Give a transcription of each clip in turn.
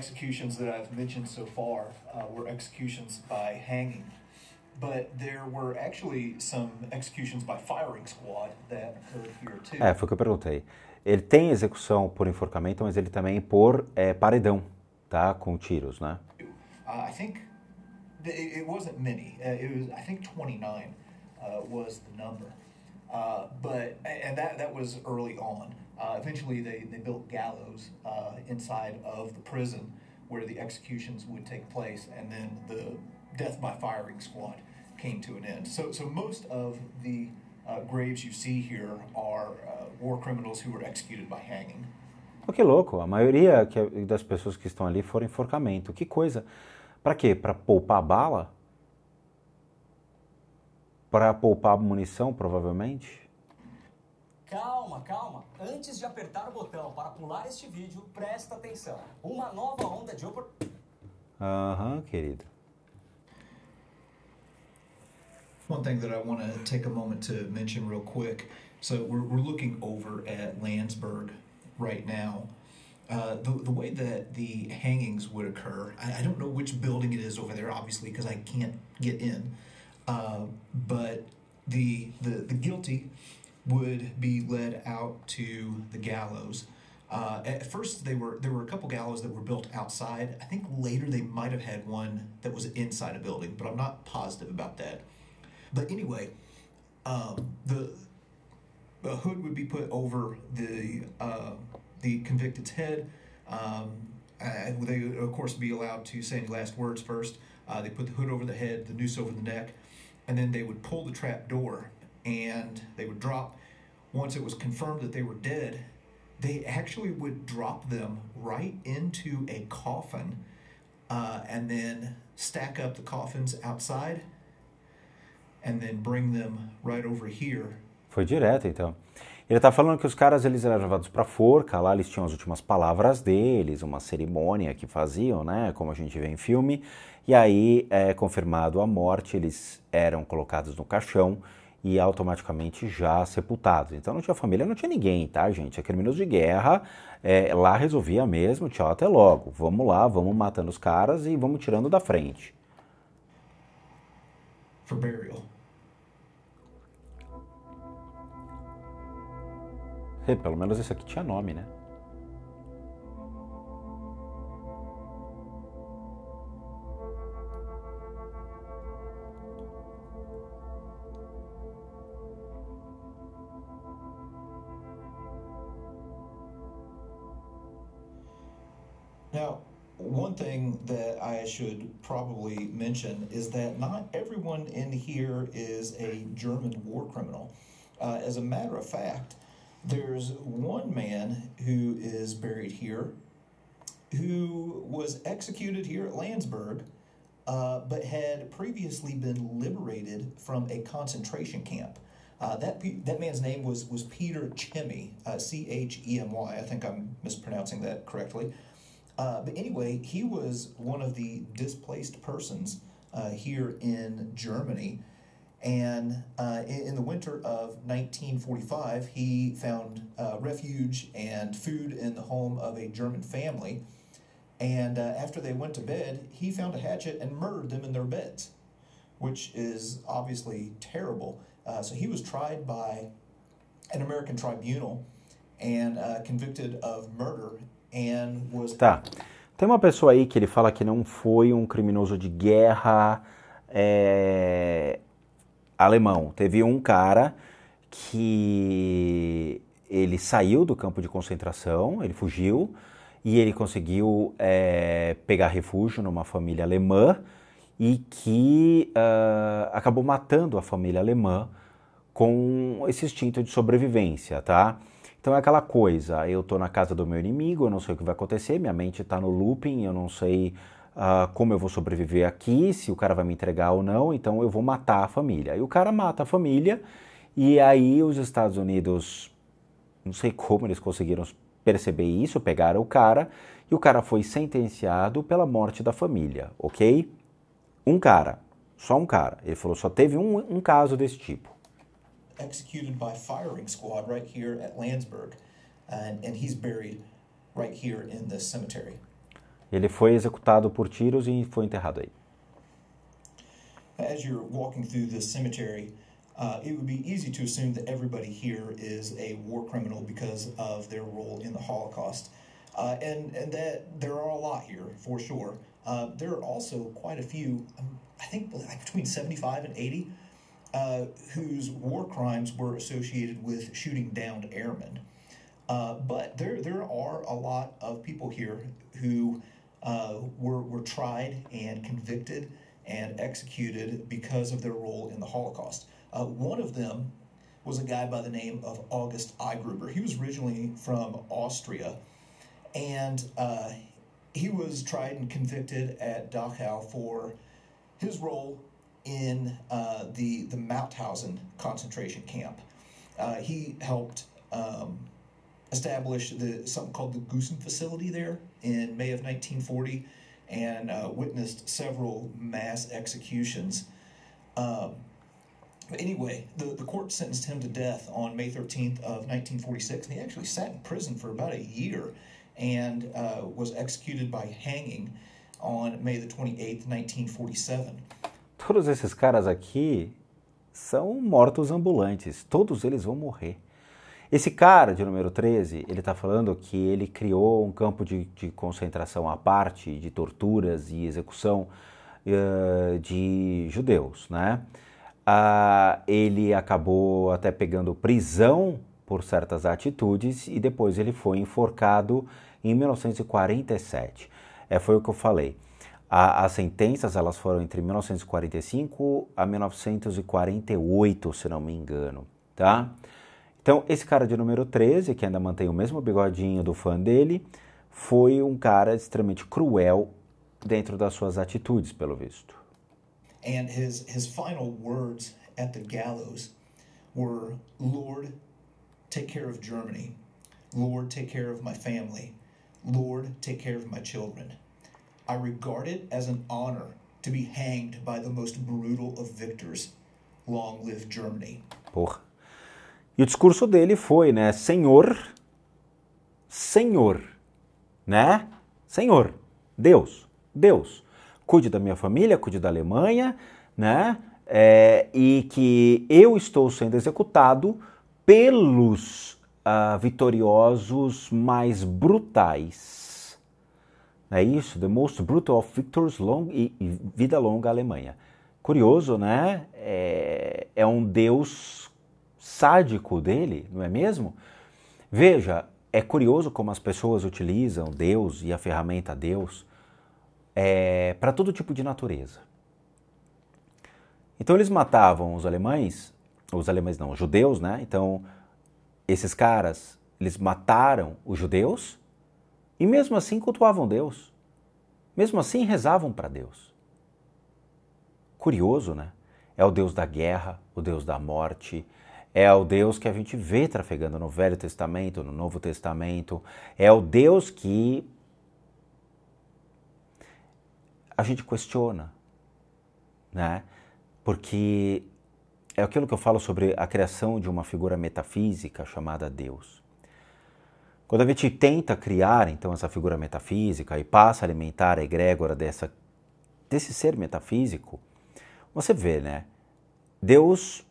executions that I've mentioned so far uh, were executions by hanging, but there were actually some executions by firing squad that occurred here too. É, foi o que eu perguntei. Ele tem execução por enforcamento, mas ele também por é, paredão, tá? Com tiros, né? Uh, I think it wasn't many. Uh, it was, I think 29 uh, was the number. Uh, but and that that was early on. Uh, eventually, they, they built gallows uh, inside of the prison where the executions would take place, and then the death by firing squad came to an end. So, so most of the uh, graves you see here are uh, war criminals who were executed by hanging. Oh, que louco! A maioria que, das pessoas que estão ali foram enforcamento. Que coisa! Para quê? Para poupar bala? Para poupar munição, provavelmente? Calma, calma. Antes de apertar o botão para pular este vídeo, presta atenção. Uma nova onda de oportunidade. Aham, uhum, querido. One thing that I want to take a moment to mention real quick. So we're, we're looking over at Landsberg right now. Uh, the, the way that the hangings would occur, I, I don't know which building it is over there, obviously, because I can't get in. Uh, but the, the the guilty would be led out to the gallows. Uh, at first, they were there were a couple gallows that were built outside. I think later they might have had one that was inside a building, but I'm not positive about that. But anyway, um, the, the, hood would be put over the uh, the convicted's head. Um, they would, of course, be allowed to say any last words first. Uh, they put the hood over the head, the noose over the neck, and then they would pull the trap door and they would drop once it was confirmed that they were dead, they actually would drop them right into a coffin uh, and then stack up the coffins outside and then bring them right over here. Foi direto então. Ele está falando que os caras eles eram levados para forca, lá eles tinham as últimas palavras deles, uma cerimônia que faziam, né, como a gente vê em filme, e aí é confirmado a morte, eles eram colocados no caixão e automaticamente já sepultados. Então não tinha família, não tinha ninguém, tá, gente? É criminoso de guerra, é, lá resolvia mesmo, tchau, até logo. Vamos lá, vamos matando os caras e vamos tirando da frente. For burial. E, é, pelo menos esse aqui tinha nome, né? that I should probably mention is that not everyone in here is a German war criminal. Uh, as a matter of fact, there's one man who is buried here who was executed here at Landsberg, uh, but had previously been liberated from a concentration camp. Uh, that that man's name was was Peter Chemy, uh, C H E M Y. I think I'm mispronouncing that correctly. Uh, but anyway, he was one of the displaced persons uh, here in Germany. And uh, in, in, the winter of 1945, he found uh, refuge and food in the home of a German family. And uh, after they went to bed, he found a hatchet and murdered them in their beds, which is obviously terrible. Uh, so he was tried by an American tribunal and convicted of murder Tá. Tem uma pessoa aí que ele fala que não foi um criminoso de guerra é, alemão. Teve um cara que ele saiu do campo de concentração, ele fugiu e ele conseguiu é, pegar refúgio numa família alemã e que uh, acabou matando a família alemã com esse instinto de sobrevivência, tá? Então é aquela coisa, eu estou na casa do meu inimigo, eu não sei o que vai acontecer, minha mente está no looping, eu não sei uh, como eu vou sobreviver aqui, se o cara vai me entregar ou não, então eu vou matar a família. E o cara mata a família, e aí os Estados Unidos, não sei como eles conseguiram perceber isso, pegaram o cara, e o cara foi sentenciado pela morte da família, ok? Um cara, só um cara. Ele falou, só teve um, um caso desse tipo. executed by firing squad right here at Landsberg, and, and he's buried right here in this cemetery. Ele foi executado por tiros e foi enterrado aí. As you're walking through this cemetery, uh, it would be easy to assume that everybody here is a war criminal because of their role in the Holocaust. Uh, and, and that there are a lot here, for sure. Uh, there are also quite a few, um, I think like between 75 and 80 uh, whose war crimes were associated with shooting downed airmen. Uh, but there, there are a lot of people here who uh, were, were tried and convicted and executed because of their role in the Holocaust. Uh, one of them was a guy by the name of August Eigruber. He was originally from Austria, and uh, he was tried and convicted at Dachau for his role in uh, the the Mauthausen concentration camp. Uh, he helped um, establish the something called the Gusen facility there in May of 1940, and uh, witnessed several mass executions. Um, but anyway, the, the court sentenced him to death on May 13th of 1946, and he actually sat in prison for about a year and uh, was executed by hanging on May the 28th, 1947. todos esses caras aqui são mortos ambulantes, todos eles vão morrer. Esse cara de número 13, ele está falando que ele criou um campo de, de, concentração à parte, de torturas e execução uh, de judeus, né? Uh, ele acabou até pegando prisão por certas atitudes e depois ele foi enforcado em 1947. É, foi o que eu falei. A, as sentenças elas foram entre 1945 a 1948, se não me engano, tá? Então, esse cara de número 13, que ainda mantém o mesmo bigodinho do fã dele, foi um cara extremamente cruel dentro das suas atitudes, pelo visto. And his, his final words at the gallows were, Lord, take care of Germany. Lord, take care of my family. Lord, take care of my children. I regard it as an honor to be hanged by the most brutal of victors. Long live Germany. Porra. E o discurso dele foi, né? Senhor, Senhor, né? Senhor, Deus, Deus, cuide da minha família, cuide da Alemanha, né? É, e que eu estou sendo executado pelos uh, vitoriosos mais brutais é isso, The Most Brutal of Victors long, e, e Vida Longa Alemanha. Curioso, né? É, é um deus sádico dele, não é mesmo? Veja, é curioso como as pessoas utilizam Deus e a ferramenta Deus é, para todo tipo de natureza. Então eles matavam os alemães, os alemães não, os judeus, né? Então esses caras, eles mataram os judeus e mesmo assim cultuavam Deus. Mesmo assim rezavam para Deus. Curioso, né? É o Deus da guerra, o Deus da morte, é o Deus que a gente vê trafegando no Velho Testamento, no Novo Testamento, é o Deus que a gente questiona, né? Porque é aquilo que eu falo sobre a criação de uma figura metafísica chamada Deus. Quando a gente tenta criar, então, essa figura metafísica e passa a alimentar a egrégora dessa, desse ser metafísico, você vê, né? Deus,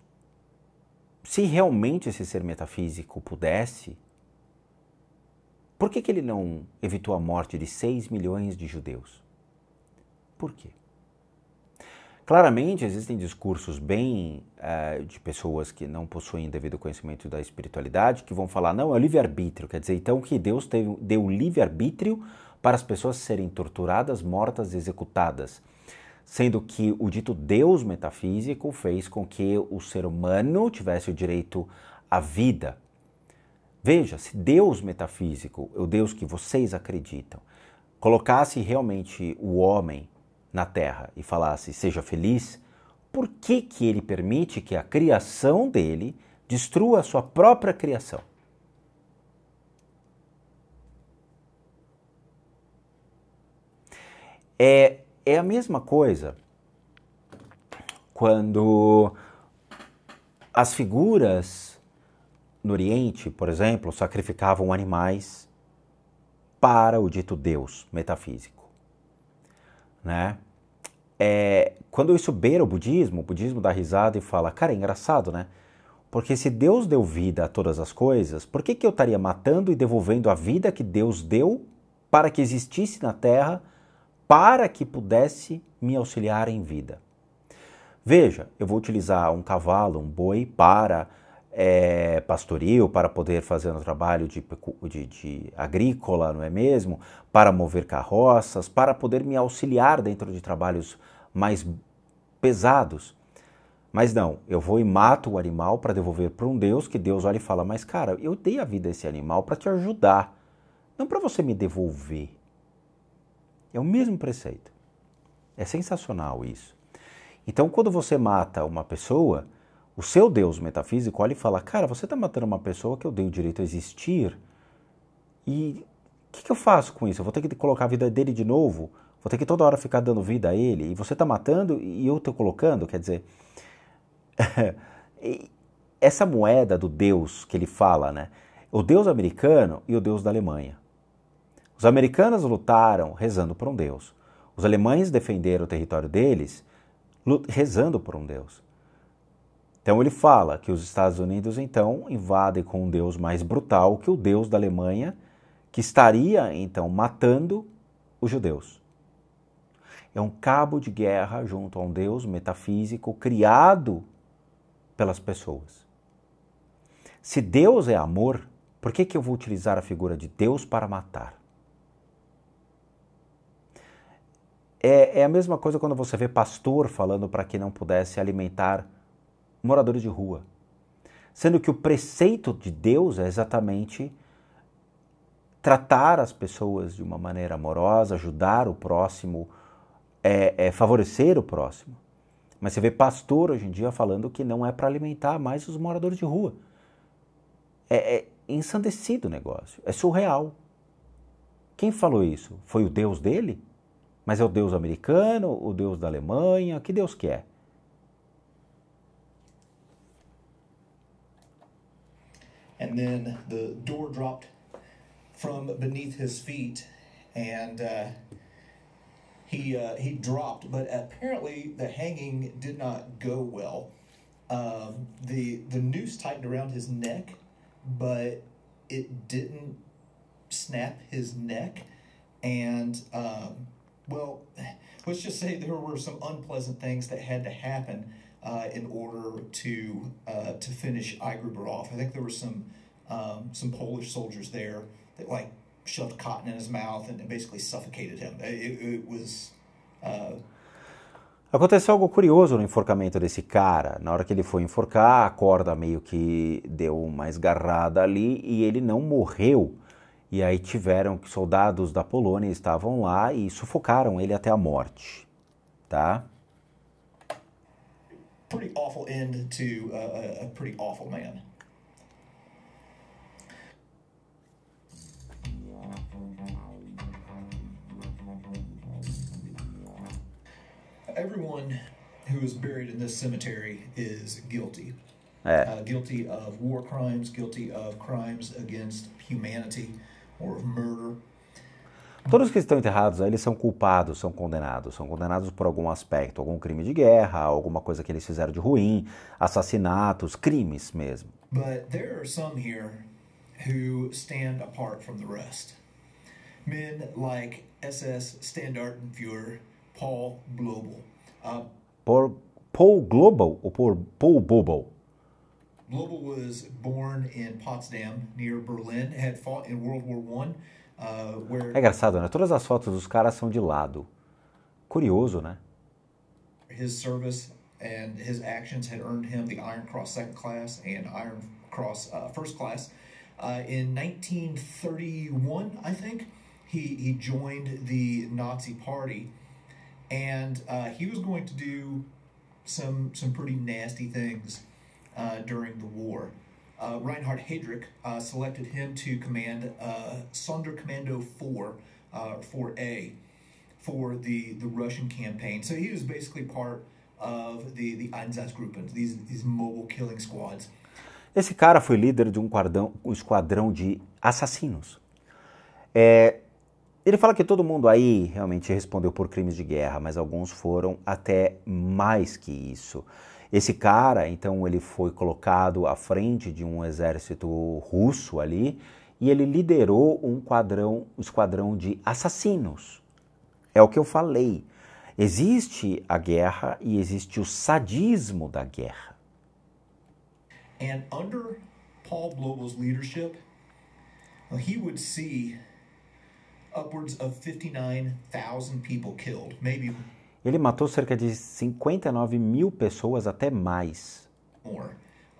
se realmente esse ser metafísico pudesse, por que, que ele não evitou a morte de 6 milhões de judeus? Por quê? Claramente existem discursos bem uh, de pessoas que não possuem devido conhecimento da espiritualidade que vão falar, não, é livre-arbítrio, quer dizer então que Deus teve, deu livre-arbítrio para as pessoas serem torturadas, mortas e executadas. Sendo que o dito Deus metafísico fez com que o ser humano tivesse o direito à vida. Veja, se Deus metafísico, o Deus que vocês acreditam, colocasse realmente o homem na terra e falasse seja feliz, por que, que ele permite que a criação dele destrua a sua própria criação? É, é a mesma coisa quando as figuras no Oriente, por exemplo, sacrificavam animais para o dito Deus metafísico, né? É, quando isso beira o budismo, o budismo dá risada e fala: cara, é engraçado, né? Porque se Deus deu vida a todas as coisas, por que, que eu estaria matando e devolvendo a vida que Deus deu para que existisse na Terra, para que pudesse me auxiliar em vida? Veja, eu vou utilizar um cavalo, um boi, para é, pastoril, para poder fazer um trabalho de, de, de, agrícola, não é mesmo? Para mover carroças, para poder me auxiliar dentro de trabalhos mais pesados. Mas não, eu vou e mato o animal para devolver para um Deus que Deus olha e fala: Mas cara, eu dei a vida a esse animal para te ajudar, não para você me devolver. É o mesmo preceito. É sensacional isso. Então, quando você mata uma pessoa, o seu Deus metafísico olha e fala: Cara, você está matando uma pessoa que eu dei o direito a existir. E o que, que, eu faço com isso? Eu vou ter que colocar a vida dele de novo? Vou ter que toda hora ficar dando vida a ele? E você está matando e eu estou colocando? Quer dizer, essa moeda do Deus que ele fala, né? O Deus americano e o Deus da Alemanha. Os americanos lutaram rezando por um Deus. Os alemães defenderam o território deles rezando por um Deus. Então ele fala que os Estados Unidos então invadem com um deus mais brutal que o deus da Alemanha, que estaria então matando os judeus. É um cabo de guerra junto a um deus metafísico criado pelas pessoas. Se Deus é amor, por que, que eu vou utilizar a figura de Deus para matar? É, é a mesma coisa quando você vê pastor falando para que não pudesse alimentar moradores de rua. Sendo que o preceito de Deus é exatamente tratar as pessoas de uma maneira amorosa, ajudar o próximo, é, é, favorecer o próximo. Mas você vê pastor hoje em dia falando que não é para alimentar mais os moradores de rua. É, é ensandecido o negócio, é surreal. Quem falou isso? Foi o Deus dele? Mas é o Deus americano, o Deus da Alemanha? Que Deus que é? And then the door dropped from beneath his feet, and uh, he uh, he dropped. But apparently, the hanging did not go well. Um, the the noose tightened around his neck, but it didn't snap his neck, and um, well, let's just say there were some unpleasant things that had to happen uh, in order to uh, to finish Igruber off. I think there were some um, some Polish soldiers there that like shoved cotton in his mouth and basically suffocated him. It, it was, uh... Aconteceu algo curioso no enforcamento desse cara. Na hora que ele foi enforcar, a corda meio que deu uma esgarrada ali e ele não morreu. E aí tiveram que soldados da Polônia estavam lá e sufocaram ele até a morte, tá? Pretty awful end to uh, a, a pretty awful man. everyone who is buried in this cemetery is guilty. É. Uh, guilty of war crimes, guilty of crimes against humanity or murder. Todos que estão enterrados, eles são culpados, são condenados, são condenados por algum aspecto, algum crime de guerra, alguma coisa que eles fizeram de ruim, assassinatos, crimes mesmo. But there are some here who stand apart from the rest. Men like SS Paul Global. Uh, Paul, Paul Global or Paul, Bobo? Global was born in Potsdam, near Berlin, had fought in World War One. Uh, where... É engraçado, né? Todas as fotos dos caras são de lado. Curioso, né? His service and his actions had earned him the Iron Cross Second Class and Iron Cross uh, First Class. Uh, in 1931, I think, he, he joined the Nazi Party and uh, he was going to do some some pretty nasty things uh, during the war. Uh, Reinhard Heydrich uh, selected him to command uh, Sonderkommando 4, uh, 4A, for the, the Russian campaign. So he was basically part of the, the Einsatzgruppen, these, these mobile killing squads. Esse cara foi líder de um, quadrão, um esquadrão de assassinos. É, Ele fala que todo mundo aí realmente respondeu por crimes de guerra, mas alguns foram até mais que isso. Esse cara, então, ele foi colocado à frente de um exército russo ali e ele liderou um quadrão, um esquadrão de assassinos. É o que eu falei. Existe a guerra e existe o sadismo da guerra. And under Paul Blogel's leadership, he would see ele matou cerca de 59 mil pessoas, até mais.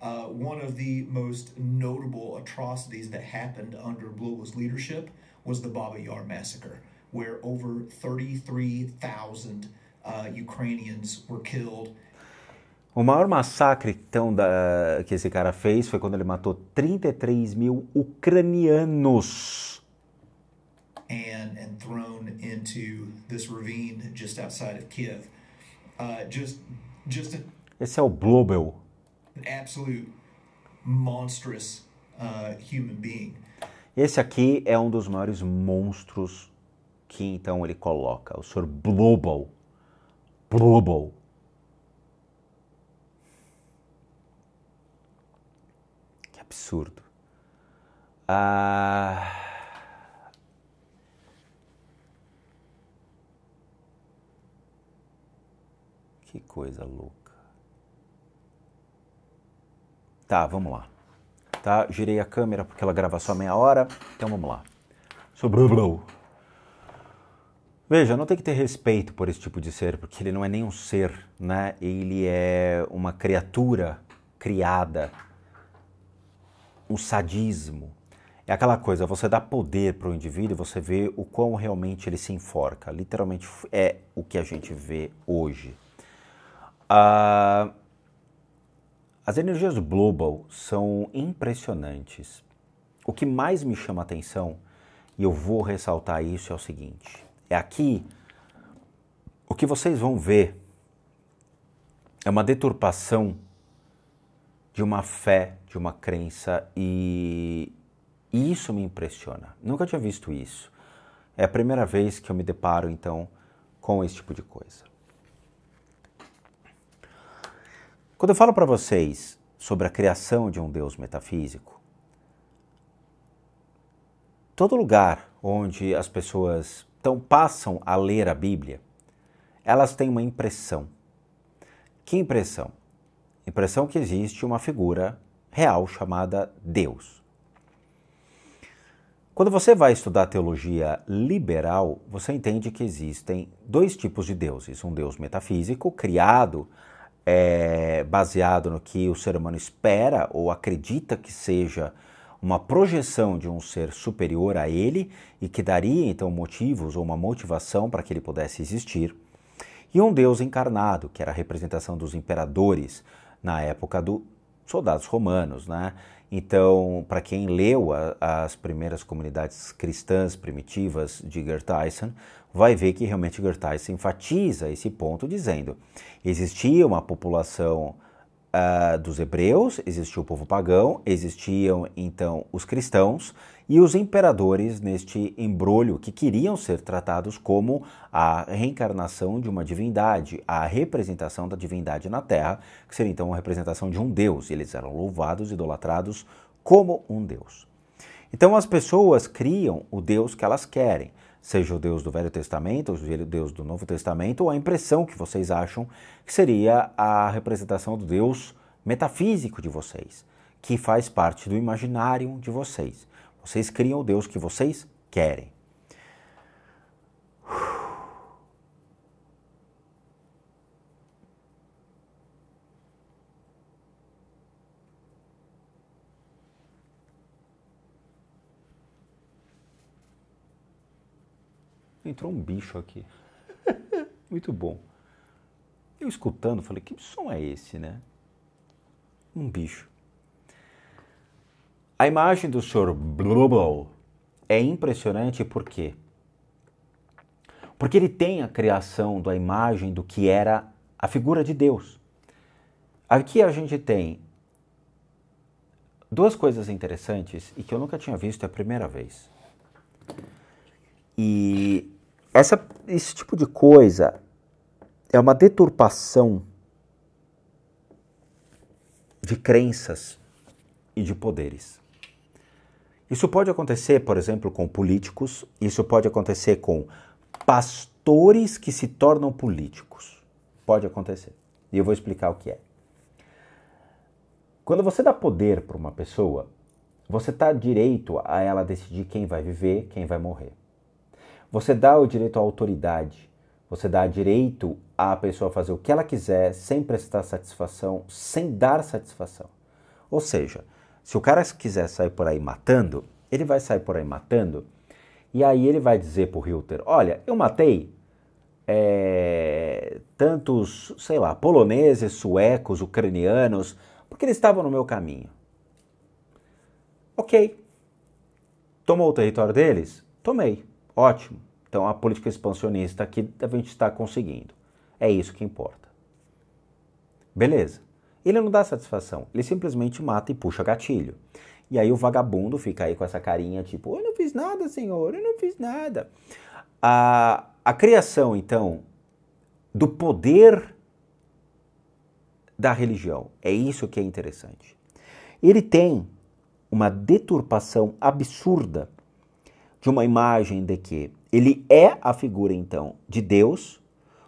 Uh, one of the most notable atrocities that happened under Blois leadership was the Baba Yar massacre, where over 33,000 uh, Ukrainians were killed. O maior massacre então, da, que esse cara fez foi quando ele matou 33 mil ucranianos and and thrown into this ravine just outside of Kiev. Uh, just just a, Esse é o Blobel. An absolute monstrous uh, human being. Esse aqui é um dos maiores monstros que então ele coloca, o Sr. Blobel. Blobel. Que absurdo. Ah Que coisa louca. Tá, vamos lá. Tá, girei a câmera porque ela grava só meia hora. Então vamos lá. Sobrou. Veja, não tem que ter respeito por esse tipo de ser, porque ele não é nem um ser, né? Ele é uma criatura criada. Um sadismo. É aquela coisa, você dá poder para o indivíduo e você vê o quão realmente ele se enforca. Literalmente é o que a gente vê hoje. Ah, as energias global são impressionantes. O que mais me chama atenção, e eu vou ressaltar isso, é o seguinte: é aqui o que vocês vão ver é uma deturpação de uma fé, de uma crença, e, e isso me impressiona. Nunca tinha visto isso. É a primeira vez que eu me deparo, então, com esse tipo de coisa. Quando eu falo para vocês sobre a criação de um Deus metafísico, todo lugar onde as pessoas tão passam a ler a Bíblia, elas têm uma impressão. Que impressão? Impressão que existe uma figura real chamada Deus. Quando você vai estudar teologia liberal, você entende que existem dois tipos de deuses: um deus metafísico, criado é, baseado no que o ser humano espera ou acredita que seja uma projeção de um ser superior a ele e que daria então motivos ou uma motivação para que ele pudesse existir, e um deus encarnado, que era a representação dos imperadores na época dos soldados romanos, né? Então, para quem leu a, as primeiras comunidades cristãs primitivas de Gertyson, vai ver que realmente Gertyson enfatiza esse ponto, dizendo existia uma população uh, dos hebreus, existia o povo pagão, existiam então os cristãos e os imperadores neste embrulho que queriam ser tratados como a reencarnação de uma divindade, a representação da divindade na terra, que seria então a representação de um deus. Eles eram louvados, idolatrados como um deus. Então as pessoas criam o deus que elas querem seja o Deus do Velho Testamento, o Deus do Novo Testamento, ou a impressão que vocês acham que seria a representação do Deus metafísico de vocês, que faz parte do imaginário de vocês. Vocês criam o Deus que vocês querem. entrou um bicho aqui. Muito bom. Eu escutando, falei, que som é esse, né? Um bicho. A imagem do Sr. Blubel é impressionante por quê? Porque ele tem a criação da imagem do que era a figura de Deus. Aqui a gente tem duas coisas interessantes e que eu nunca tinha visto, é a primeira vez. E essa, esse tipo de coisa é uma deturpação de crenças e de poderes. Isso pode acontecer, por exemplo, com políticos, isso pode acontecer com pastores que se tornam políticos. Pode acontecer. E eu vou explicar o que é. Quando você dá poder para uma pessoa, você está direito a ela decidir quem vai viver, quem vai morrer. Você dá o direito à autoridade, você dá direito à pessoa fazer o que ela quiser sem prestar satisfação, sem dar satisfação. Ou seja, se o cara quiser sair por aí matando, ele vai sair por aí matando e aí ele vai dizer pro Hitler: Olha, eu matei é, tantos, sei lá, poloneses, suecos, ucranianos, porque eles estavam no meu caminho. Ok. Tomou o território deles? Tomei. Ótimo. Então a política expansionista aqui a gente está conseguindo. É isso que importa. Beleza. Ele não dá satisfação, ele simplesmente mata e puxa gatilho. E aí o vagabundo fica aí com essa carinha tipo: Eu não fiz nada, senhor, eu não fiz nada. A, a criação, então, do poder da religião. É isso que é interessante. Ele tem uma deturpação absurda que uma imagem de que ele é a figura, então, de Deus,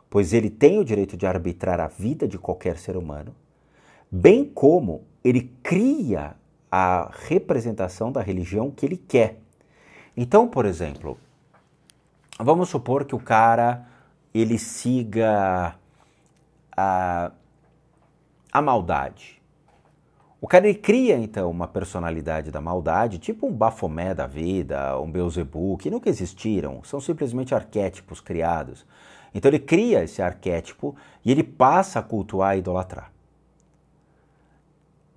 pois ele tem o direito de arbitrar a vida de qualquer ser humano, bem como ele cria a representação da religião que ele quer. Então, por exemplo, vamos supor que o cara ele siga a, a maldade. O cara ele cria então uma personalidade da maldade, tipo um Bafomé da vida, um Beelzebub, que nunca existiram, são simplesmente arquétipos criados. Então ele cria esse arquétipo e ele passa a cultuar e idolatrar.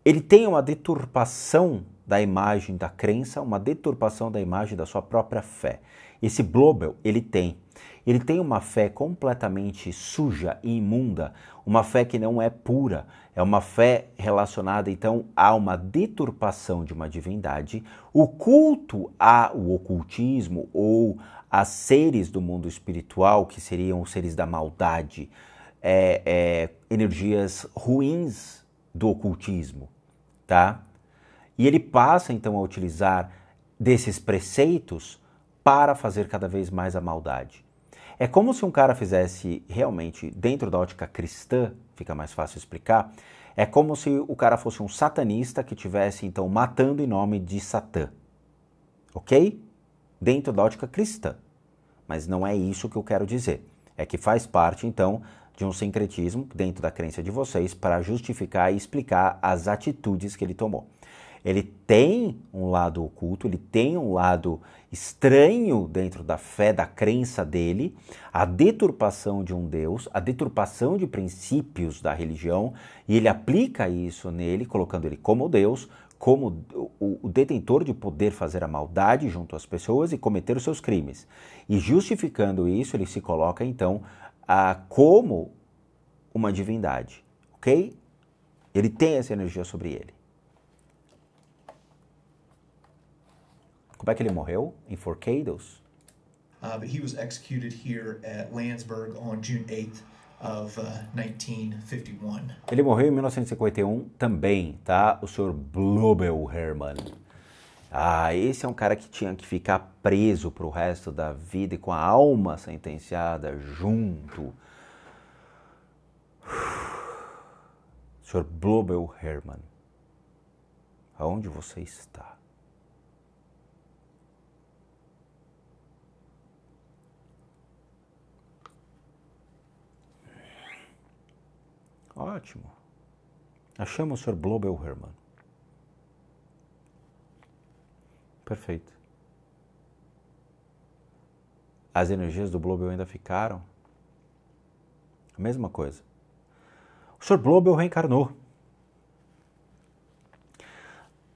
Ele tem uma deturpação da imagem da crença, uma deturpação da imagem da sua própria fé. Esse Blobel, ele tem. Ele tem uma fé completamente suja e imunda, uma fé que não é pura, é uma fé relacionada então a uma deturpação de uma divindade, o culto ao ocultismo ou a seres do mundo espiritual, que seriam os seres da maldade, é, é, energias ruins do ocultismo, tá? E ele passa então a utilizar desses preceitos para fazer cada vez mais a maldade. É como se um cara fizesse realmente, dentro da ótica cristã, fica mais fácil explicar, é como se o cara fosse um satanista que tivesse então matando em nome de Satã. OK? Dentro da ótica cristã. Mas não é isso que eu quero dizer. É que faz parte então de um sincretismo dentro da crença de vocês para justificar e explicar as atitudes que ele tomou ele tem um lado oculto, ele tem um lado estranho dentro da fé, da crença dele, a deturpação de um Deus, a deturpação de princípios da religião, e ele aplica isso nele, colocando ele como Deus, como o detentor de poder fazer a maldade junto às pessoas e cometer os seus crimes. E justificando isso, ele se coloca então a, como uma divindade, ok? Ele tem essa energia sobre ele. Como é que ele morreu? Enforcados? Uh, but he was executed here at Landsberg on June 8th of uh, 1951. Ele morreu em 1951 também, tá? O senhor Blobel Hermann. Ah, esse é um cara que tinha que ficar preso pro resto da vida e com a alma sentenciada junto. Sr. Blobel Hermann, aonde você está? Ótimo. Achamos o Sr. Blobel Herman. Perfeito. As energias do Blobel ainda ficaram. A mesma coisa. O Sr. Blobel reencarnou.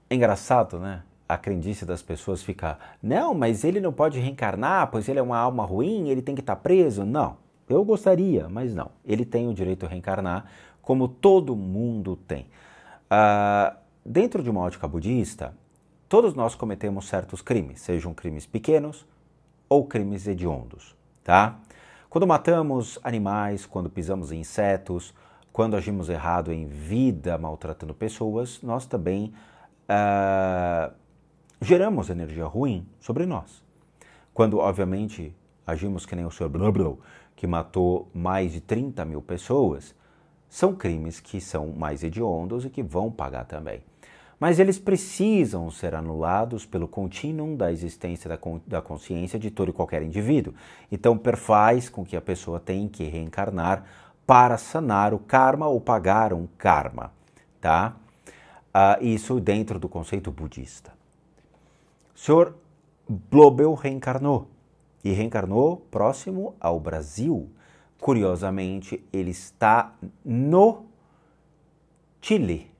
É engraçado, né? a crendice das pessoas ficar, não, mas ele não pode reencarnar, pois ele é uma alma ruim, ele tem que estar tá preso. Não. Eu gostaria, mas não. Ele tem o direito a reencarnar, como todo mundo tem. Uh, dentro de uma ótica budista, todos nós cometemos certos crimes, sejam crimes pequenos ou crimes hediondos, tá? Quando matamos animais, quando pisamos em insetos, quando agimos errado em vida maltratando pessoas, nós também uh, geramos energia ruim sobre nós. Quando, obviamente, agimos que nem o Sr. blá que matou mais de 30 mil pessoas, são crimes que são mais hediondos e que vão pagar também. Mas eles precisam ser anulados pelo contínuo da existência da, consciência de todo e qualquer indivíduo. Então, perfaz com que a pessoa tenha que reencarnar para sanar o karma ou pagar um karma, tá? Ah, isso dentro do conceito budista. O senhor Blobel reencarnou e reencarnou próximo ao Brasil. Curiosamente, ele está no Chile.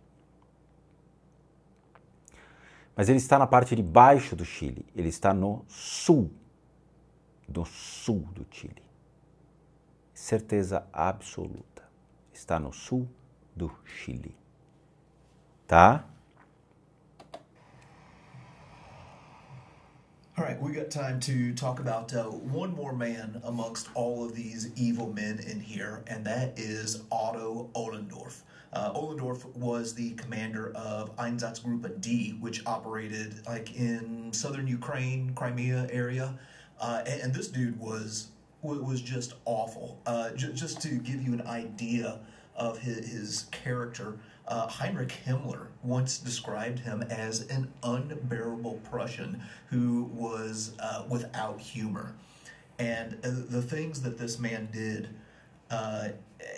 Mas ele está na parte de baixo do Chile, ele está no sul, no sul do Chile. Certeza absoluta, está no sul do Chile. Tá? All right, we got time to talk about uh, one more man amongst all of these evil men in here, and that is Otto Ollendorf. Uh, Ollendorf was the commander of Einsatzgruppe D, which operated like in southern Ukraine, Crimea area, uh, and, and, this dude was was just awful. Uh, J- just to give you an idea of his, his character. Uh, Heinrich Himmler once described him as an unbearable Prussian who was uh, without humor. And uh, the things that this man did uh,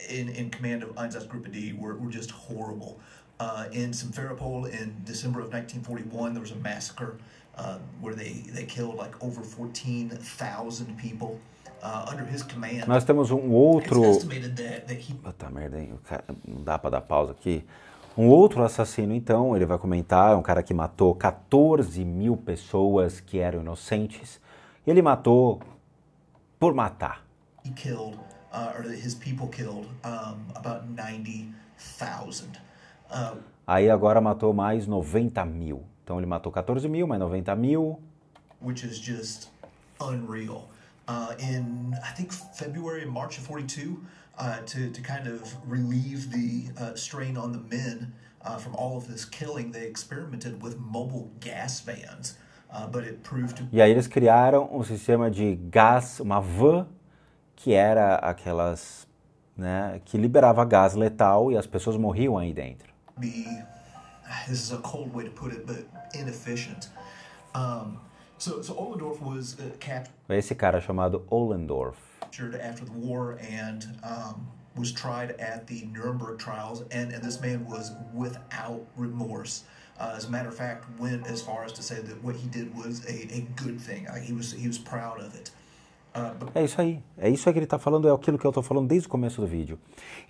in, in command of Einsatzgruppe D were, were just horrible. Uh, in Simferopol in December of 1941, there was a massacre uh, where they, they killed like over 14,000 people. Uh, Nós temos um outro. Puta merda, hein? Não dá para dar pausa aqui. Um outro assassino, então, ele vai comentar, é um cara que matou 14 mil pessoas que eram inocentes. Ele matou por matar. He killed, uh, or his people um, about 90,000. Uh, Aí agora matou mais 90 mil. Então ele matou 14 mil, mais 90 mil. Que é just unreal uh, in I think February and March of 42 uh, to, to kind of relieve the uh, strain on the men uh, from all of this killing. They experimented with mobile gas vans, uh, but it proved to... E aí eles criaram um sistema de gás, uma van que era aquelas né, que liberava gás letal e as pessoas morriam aí dentro. Be, this is a cold way to put it, but inefficient. Um, esse cara chamado Ollendorf was tried at the Nuremberg trials, and, and this man was without remorse. Uh, as a matter of fact, went as far as to say that what he did was a, a good thing. Uh, he, was, he was proud of it. Uh, é isso aí. É isso aí que ele está falando, é aquilo que eu estou falando desde o começo do vídeo.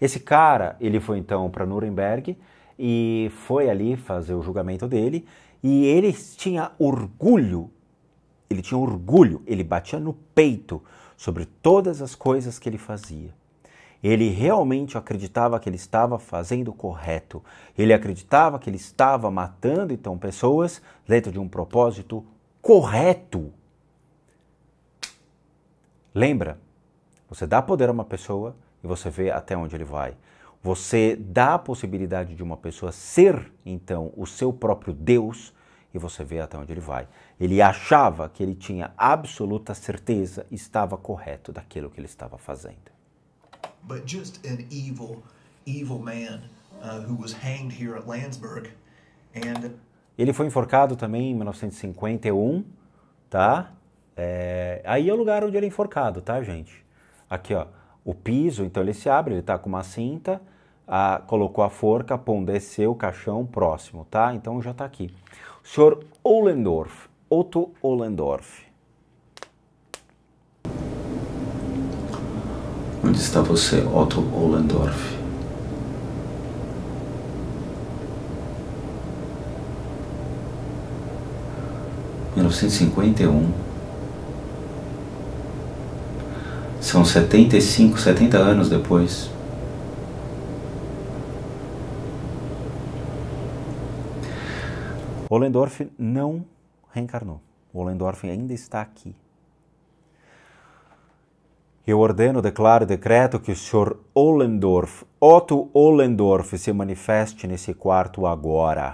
Esse cara, ele foi então para Nuremberg e foi ali fazer o julgamento dele. E ele tinha orgulho ele tinha orgulho, ele batia no peito sobre todas as coisas que ele fazia. Ele realmente acreditava que ele estava fazendo o correto. Ele acreditava que ele estava matando então pessoas dentro de um propósito correto. Lembra? Você dá poder a uma pessoa e você vê até onde ele vai. Você dá a possibilidade de uma pessoa ser então o seu próprio Deus e você vê até onde ele vai. Ele achava que ele tinha absoluta certeza e estava correto daquilo que ele estava fazendo. But just an evil, evil man uh, who was hanged here at Landsberg and ele foi enforcado também em 1951, tá? É, aí é o lugar onde ele é enforcado, tá, gente? Aqui, ó, o piso, então ele se abre, ele tá com uma cinta, a, colocou a forca, pão o caixão próximo, tá? Então já tá aqui. O senhor Ollendorf, Otto Ollendorf. Onde está você, Otto Ollendorf? Em 1951, são 75, 70 anos depois, Ollendorf não reencarnou. Ollendorf ainda está aqui. Eu ordeno, declaro e decreto que o Sr. Ollendorf, Otto Ollendorf, se manifeste nesse quarto agora.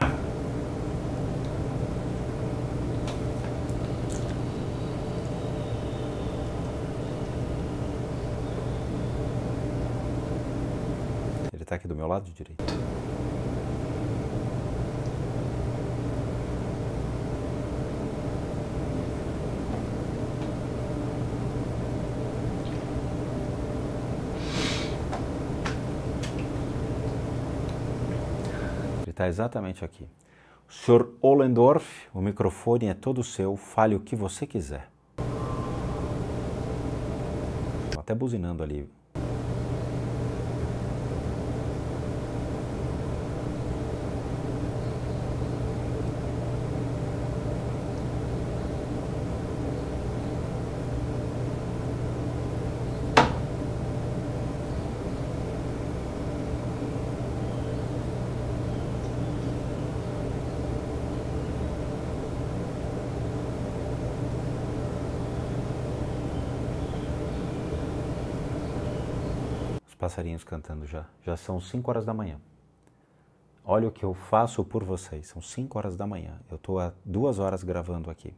Ele está aqui do meu lado direito. está exatamente aqui. Sr. senhor Ollendorf, o microfone é todo seu, fale o que você quiser. até buzinando ali passarinhos cantando já. Já são 5 horas da manhã. Olha o que eu faço por vocês. São 5 horas da manhã. Eu estou há duas horas gravando aqui.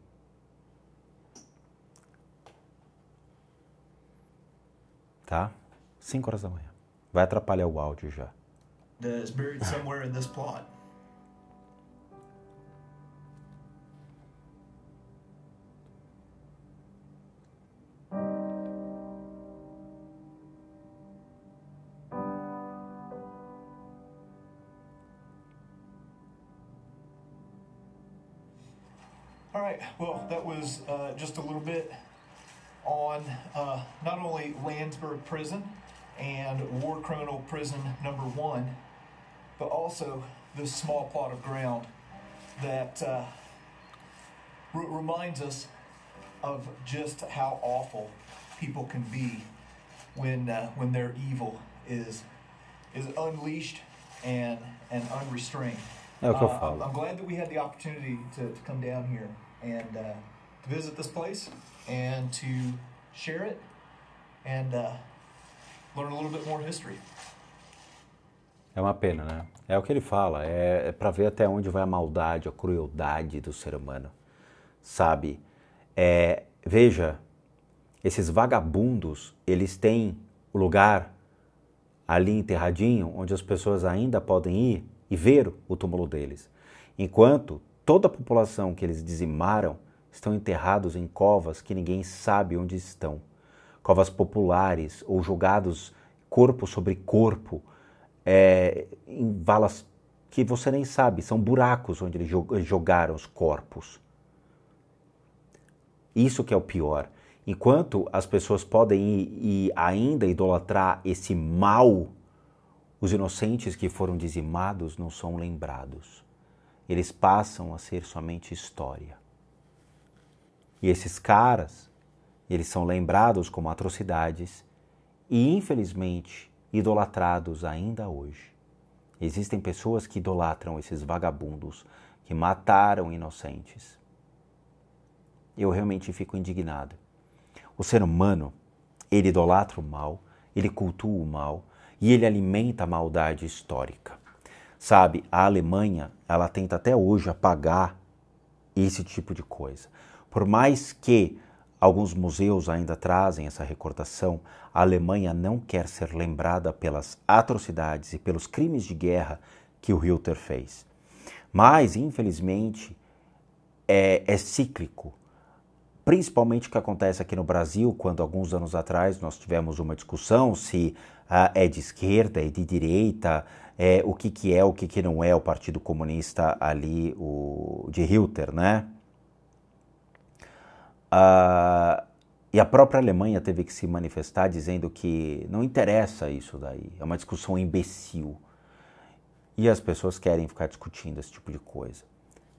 Tá? 5 horas da manhã. Vai atrapalhar o áudio já. There's buried somewhere in this plot. right, well, that was uh, just a little bit on uh, not only Landsberg Prison and War Criminal Prison Number One, but also this small plot of ground that uh, reminds us of just how awful people can be when uh, when their evil is is unleashed and and unrestrained. No, uh, I'm glad that we had the opportunity to, to come down here and uh, to visit this place and to share it and uh, learn a little bit more history. É uma pena, né? É o que ele fala, é, é para ver até onde vai a maldade, a crueldade do ser humano, sabe? É, veja, esses vagabundos, eles têm o lugar ali enterradinho, onde as pessoas ainda podem ir e ver o túmulo deles. Enquanto Toda a população que eles dizimaram estão enterrados em covas que ninguém sabe onde estão. Covas populares ou jogados corpo sobre corpo é, em valas que você nem sabe, são buracos onde eles jogaram os corpos. Isso que é o pior. Enquanto as pessoas podem e ainda idolatrar esse mal, os inocentes que foram dizimados não são lembrados eles passam a ser somente história. E esses caras, eles são lembrados como atrocidades e infelizmente idolatrados ainda hoje. Existem pessoas que idolatram esses vagabundos que mataram inocentes. Eu realmente fico indignado. O ser humano, ele idolatra o mal, ele cultua o mal e ele alimenta a maldade histórica. Sabe, a Alemanha, ela tenta até hoje apagar esse tipo de coisa. Por mais que alguns museus ainda trazem essa recordação, a Alemanha não quer ser lembrada pelas atrocidades e pelos crimes de guerra que o Hitler fez. Mas, infelizmente, é, é cíclico principalmente o que acontece aqui no Brasil, quando alguns anos atrás nós tivemos uma discussão se ah, é de esquerda, é de direita, é, o que, que é, o que, que não é o Partido Comunista ali o, de Hitler, né? Ah, e a própria Alemanha teve que se manifestar dizendo que não interessa isso daí, é uma discussão imbecil. E as pessoas querem ficar discutindo esse tipo de coisa.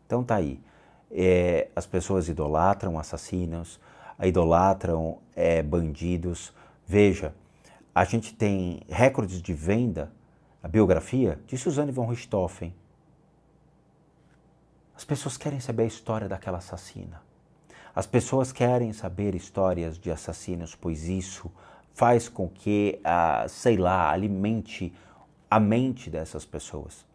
Então tá aí. É, as pessoas idolatram assassinos, idolatram é, bandidos. Veja, a gente tem recordes de venda a biografia de Suzanne von Richthofen. As pessoas querem saber a história daquela assassina. As pessoas querem saber histórias de assassinos, pois isso faz com que, ah, sei lá, alimente a mente dessas pessoas.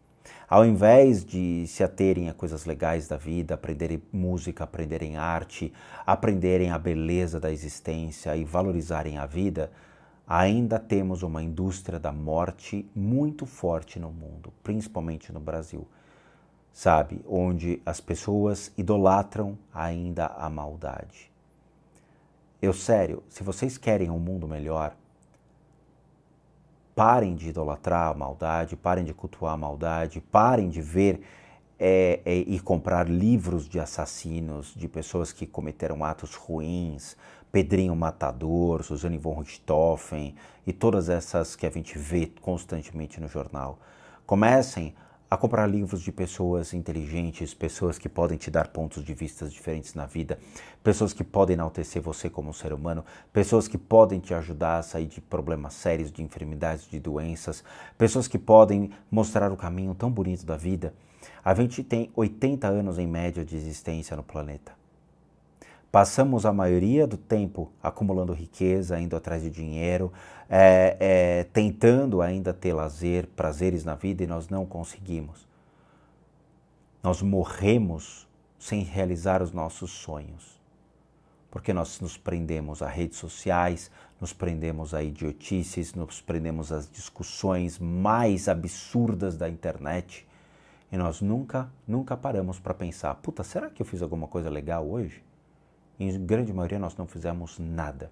Ao invés de se aterem a coisas legais da vida, aprenderem música, aprenderem arte, aprenderem a beleza da existência e valorizarem a vida, ainda temos uma indústria da morte muito forte no mundo, principalmente no Brasil, sabe? Onde as pessoas idolatram ainda a maldade. Eu, sério, se vocês querem um mundo melhor, parem de idolatrar a maldade, parem de cultuar a maldade, parem de ver é, é, e comprar livros de assassinos, de pessoas que cometeram atos ruins, Pedrinho Matador, Suzane von Richthofen e todas essas que a gente vê constantemente no jornal. Comecem a comprar livros de pessoas inteligentes, pessoas que podem te dar pontos de vista diferentes na vida, pessoas que podem enaltecer você como um ser humano, pessoas que podem te ajudar a sair de problemas sérios, de enfermidades, de doenças, pessoas que podem mostrar o caminho tão bonito da vida. A gente tem 80 anos em média de existência no planeta. Passamos a maioria do tempo acumulando riqueza, indo atrás de dinheiro, é, é, tentando ainda ter lazer, prazeres na vida e nós não conseguimos. Nós morremos sem realizar os nossos sonhos, porque nós nos prendemos a redes sociais, nos prendemos a idiotices, nos prendemos às discussões mais absurdas da internet e nós nunca, nunca paramos para pensar: puta, será que eu fiz alguma coisa legal hoje? Em grande maioria, nós não fizemos nada.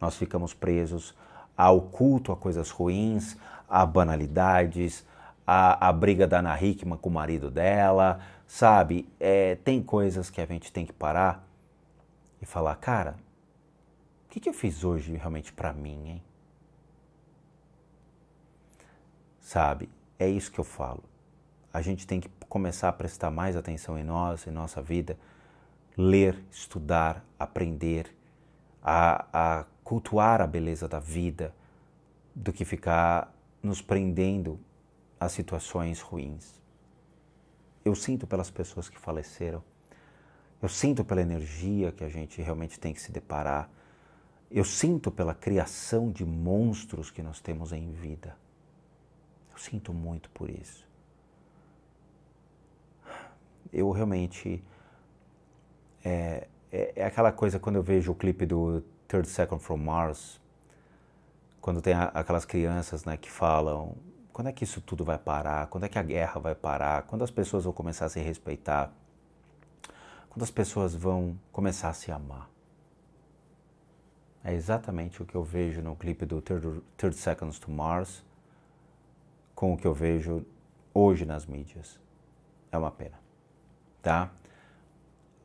Nós ficamos presos ao culto a coisas ruins, a banalidades, a, a briga da Ana Hickman com o marido dela, sabe? É, tem coisas que a gente tem que parar e falar, cara, o que, que eu fiz hoje realmente para mim, hein? Sabe? É isso que eu falo. A gente tem que começar a prestar mais atenção em nós, em nossa vida ler, estudar, aprender, a, a cultuar a beleza da vida, do que ficar nos prendendo a situações ruins. Eu sinto pelas pessoas que faleceram, eu sinto pela energia que a gente realmente tem que se deparar, eu sinto pela criação de monstros que nós temos em vida. Eu sinto muito por isso. Eu realmente é, é, é, aquela coisa quando eu vejo o clipe do Third Second from Mars, quando tem a, aquelas crianças né, que falam quando é que isso tudo vai parar, quando é que a guerra vai parar, quando as pessoas vão começar a se respeitar, quando as pessoas vão começar a se amar. É exatamente o que eu vejo no clipe do Third Seconds to Mars com o que eu vejo hoje nas mídias. É uma pena. Tá?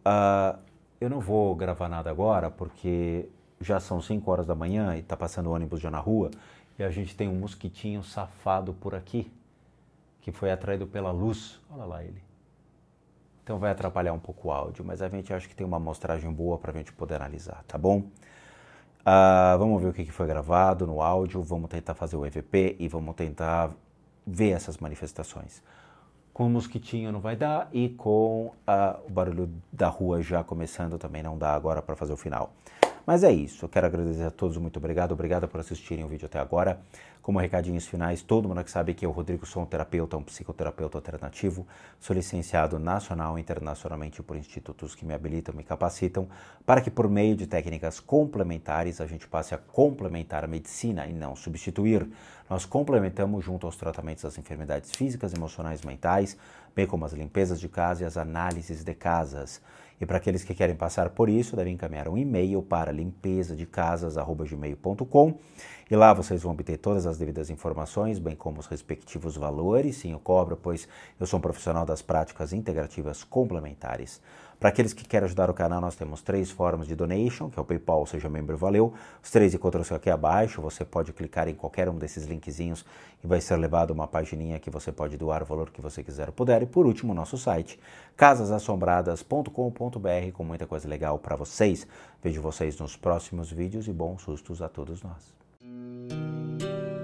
Uh, eu não vou gravar nada agora porque já são 5 horas da manhã e está passando ônibus já na rua e a gente tem um mosquitinho safado por aqui que foi atraído pela luz. Olha lá ele. Então vai atrapalhar um pouco o áudio, mas a gente acha que tem uma amostragem boa para a gente poder analisar, tá bom? Uh, vamos ver o que, que foi gravado no áudio, vamos tentar fazer o EVP e vamos tentar ver essas manifestações com o mosquitinho não vai dar e com a, ah, o barulho da rua já começando também não dá agora para fazer o final. Mas é isso, eu quero agradecer a todos, muito obrigado, obrigado por assistirem o vídeo até agora. Como recadinhos finais, todo mundo que sabe que eu, é Rodrigo, sou um terapeuta, um psicoterapeuta alternativo, sou licenciado nacional e internacionalmente por institutos que me habilitam, me capacitam, para que por meio de técnicas complementares a gente passe a complementar a medicina e não substituir. Nós complementamos junto aos tratamentos das enfermidades físicas, emocionais, mentais, bem como as limpezas de casa e as análises de casas. E para aqueles que querem passar por isso, devem encaminhar um e-mail para limpeza de casas@gmail.com e lá vocês vão obter todas as devidas informações, bem como os respectivos valores. Sim, eu cobro, pois eu sou um profissional das práticas integrativas complementares. Para aqueles que querem ajudar o canal, nós temos três formas de donation, que é o PayPal, seja membro, valeu. Os três encontram-se aqui abaixo, você pode clicar em qualquer um desses linkzinhos e vai ser levado a uma pagininha que você pode doar o valor que você quiser ou puder. E por último, nosso site, casasassombradas.com.br, com muita coisa legal para vocês. Vejo vocês nos próximos vídeos e bons sustos a todos nós.